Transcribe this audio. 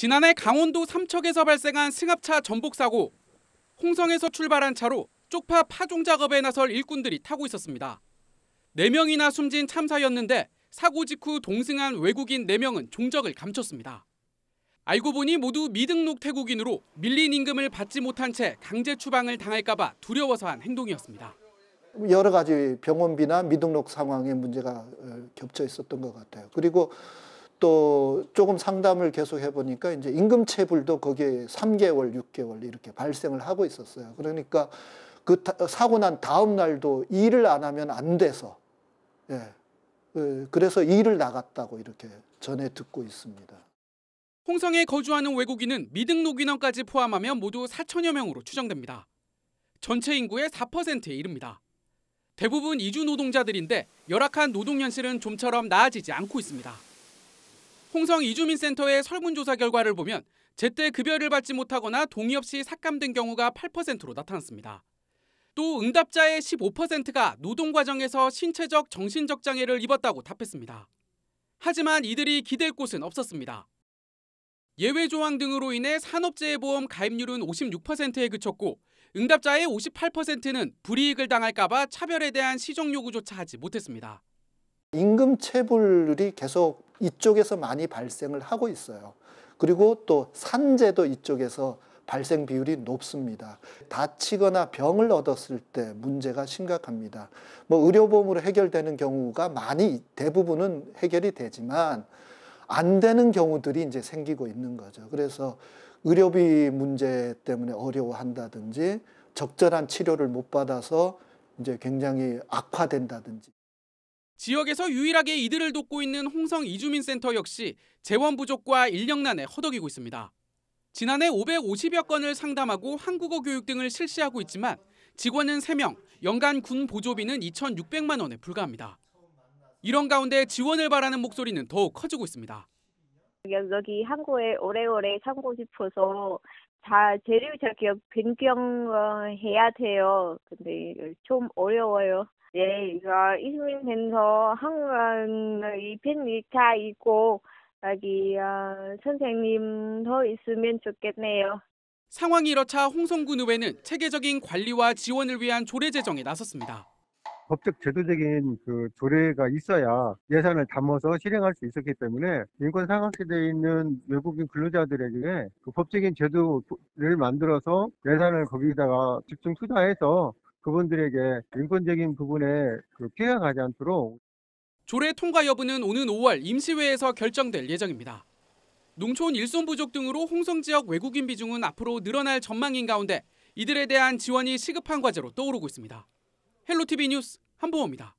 지난해 강원도 삼척에서 발생한 승합차 전복 사고. 홍성에서 출발한 차로 쪽파 파종 작업에 나설 일꾼들이 타고 있었습니다. 4명이나 숨진 참사였는데 사고 직후 동승한 외국인 4명은 종적을 감췄습니다. 알고 보니 모두 미등록 태국인으로 밀린 임금을 받지 못한 채 강제 추방을 당할까 봐 두려워서 한 행동이었습니다. 여러 가지 병원비나 미등록 상황의 문제가 어, 겹쳐 있었던 것 같아요. 그리고 또 조금 상담을 계속 해보니까 이제 임금체불도 거기에 3개월, 6개월 이렇게 발생을 하고 있었어요. 그러니까 그 사고 난 다음 날도 일을 안 하면 안 돼서 예. 그, 그래서 일을 나갔다고 이렇게 전해 듣고 있습니다. 홍성에 거주하는 외국인은 미등록 인원까지 포함하면 모두 4천여 명으로 추정됩니다. 전체 인구의 4%에 이릅니다. 대부분 이주 노동자들인데 열악한 노동 현실은 좀처럼 나아지지 않고 있습니다. 홍성 이주민센터의 설문조사 결과를 보면 제때 급여를 받지 못하거나 동의 없이 삭감된 경우가 8%로 나타났습니다. 또 응답자의 15%가 노동 과정에서 신체적 정신적 장애를 입었다고 답했습니다. 하지만 이들이 기댈 곳은 없었습니다. 예외 조항 등으로 인해 산업재해보험 가입률은 56%에 그쳤고 응답자의 58%는 불이익을 당할까봐 차별에 대한 시정 요구조차 하지 못했습니다. 임금 체불이 계속 이쪽에서 많이 발생을 하고 있어요. 그리고 또 산재도 이쪽에서 발생 비율이 높습니다. 다치거나 병을 얻었을 때 문제가 심각합니다. 뭐 의료보험으로 해결되는 경우가 많이 대부분은 해결이 되지만 안 되는 경우들이 이제 생기고 있는 거죠. 그래서 의료비 문제 때문에 어려워한다든지 적절한 치료를 못 받아서 이제 굉장히 악화된다든지 지역에서 유일하게 이들을 돕고 있는 홍성 이주민센터 역시 재원 부족과 인력난에 허덕이고 있습니다. 지난해 550여 건을 상담하고 한국어 교육 등을 실시하고 있지만 직원은 3명, 연간 군 보조비는 2,600만 원에 불과합니다. 이런 가운데 지원을 바라는 목소리는 더욱 커지고 있습니다. 여기 한국에 오래오래 살고 싶어서 다 재료 자격 변경해야 돼요. 근데 좀 어려워요. 네, 이거 이민면서 한국이 편리차 있고 여기 어, 선생님 더 있으면 좋겠네요. 상황이 이렇자 홍성군 의회는 체계적인 관리와 지원을 위한 조례 제정에 나섰습니다. 법적 제도적인 그 조례가 있어야 예산을 담아서 실행할 수 있었기 때문에 인권 상각시대에 있는 외국인 근로자들에게 그 법적인 제도를 만들어서 예산을 거기다가 집중 투자해서 그분들에게 인권적인 부분에 그 피해가 가지 않도록 조례 통과 여부는 오는 5월 임시회에서 결정될 예정입니다. 농촌 일손 부족 등으로 홍성 지역 외국인 비중은 앞으로 늘어날 전망인 가운데 이들에 대한 지원이 시급한 과제로 떠오르고 있습니다. 헬로 TV 뉴스 한보호입니다.